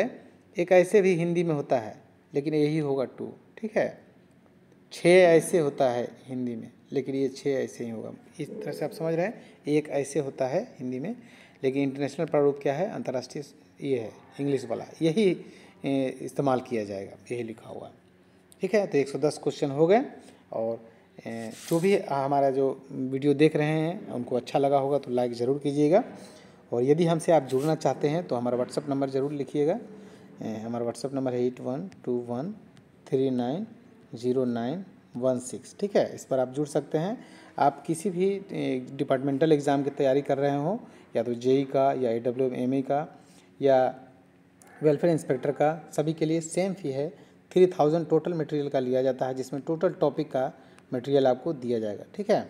एक ऐसे भी हिंदी में होता है लेकिन यही होगा टू ठीक है छः ऐसे होता है हिंदी में लेकिन ये छः ऐसे ही होगा इस तरह से आप समझ रहे हैं एक ऐसे होता है हिंदी में लेकिन इंटरनेशनल प्रारूप क्या है अंतर्राष्ट्रीय ये है इंग्लिश वाला यही इस्तेमाल किया जाएगा यही लिखा हुआ है ठीक है तो 110 क्वेश्चन हो गए और जो भी हमारा जो वीडियो देख रहे हैं उनको अच्छा लगा होगा तो लाइक ज़रूर कीजिएगा और यदि हमसे आप जुड़ना चाहते हैं तो हमारा व्हाट्सअप नंबर ज़रूर लिखिएगा हमारा व्हाट्सअप नंबर है eight one two one three nine zero nine one six ठीक है इस पर आप जुड़ सकते हैं आप किसी भी डिपार्टमेंटल एग्ज़ाम की तैयारी कर रहे हो या तो जेई e का या ए डब्ल्यू एम ई का या वेलफेयर इंस्पेक्टर का सभी के लिए सेम फी है थ्री थाउजेंड टोटल मटेरियल का लिया जाता है जिसमें टोटल टॉपिक का मटेरियल आपको दिया जाएगा ठीक है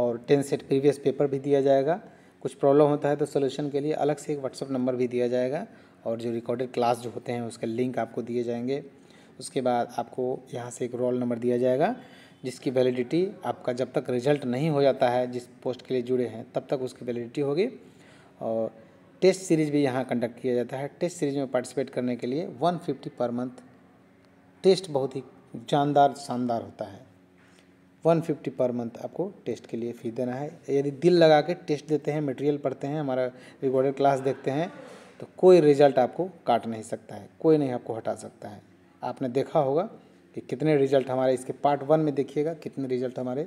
और टेन सेट प्रीवियस पेपर भी दिया जाएगा कुछ प्रॉब्लम होता है तो सोल्यूशन के लिए अलग से एक व्हाट्सअप नंबर भी दिया जाएगा और जो रिकॉर्डेड क्लास जो होते हैं उसके लिंक आपको दिए जाएंगे उसके बाद आपको यहाँ से एक रोल नंबर दिया जाएगा जिसकी वैलिडिटी आपका जब तक रिजल्ट नहीं हो जाता है जिस पोस्ट के लिए जुड़े हैं तब तक उसकी वैलिडिटी होगी और टेस्ट सीरीज भी यहाँ कंडक्ट किया जाता है टेस्ट सीरीज में पार्टिसिपेट करने के लिए one fifty per month test बहुत ही जानदार शानदार होता है वन फिफ्टी पर मंथ आपको टेस्ट के लिए फ़ी देना है यदि दिल लगा के टेस्ट देते हैं मटेरियल पढ़ते हैं हमारा रिकॉर्डेड क्लास देखते हैं तो कोई रिजल्ट आपको काट नहीं सकता है कोई नहीं आपको हटा सकता है आपने देखा होगा कि कितने रिजल्ट हमारे इसके पार्ट वन में देखिएगा कितने रिजल्ट हमारे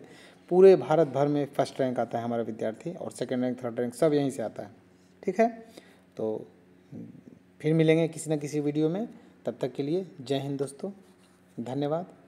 पूरे भारत भर में फर्स्ट रैंक आता है हमारा विद्यार्थी और सेकेंड रैंक थर्ड रैंक सब यहीं से आता है ठीक है तो फिर मिलेंगे किसी न किसी वीडियो में तब तक के लिए जय हिंद दोस्तों धन्यवाद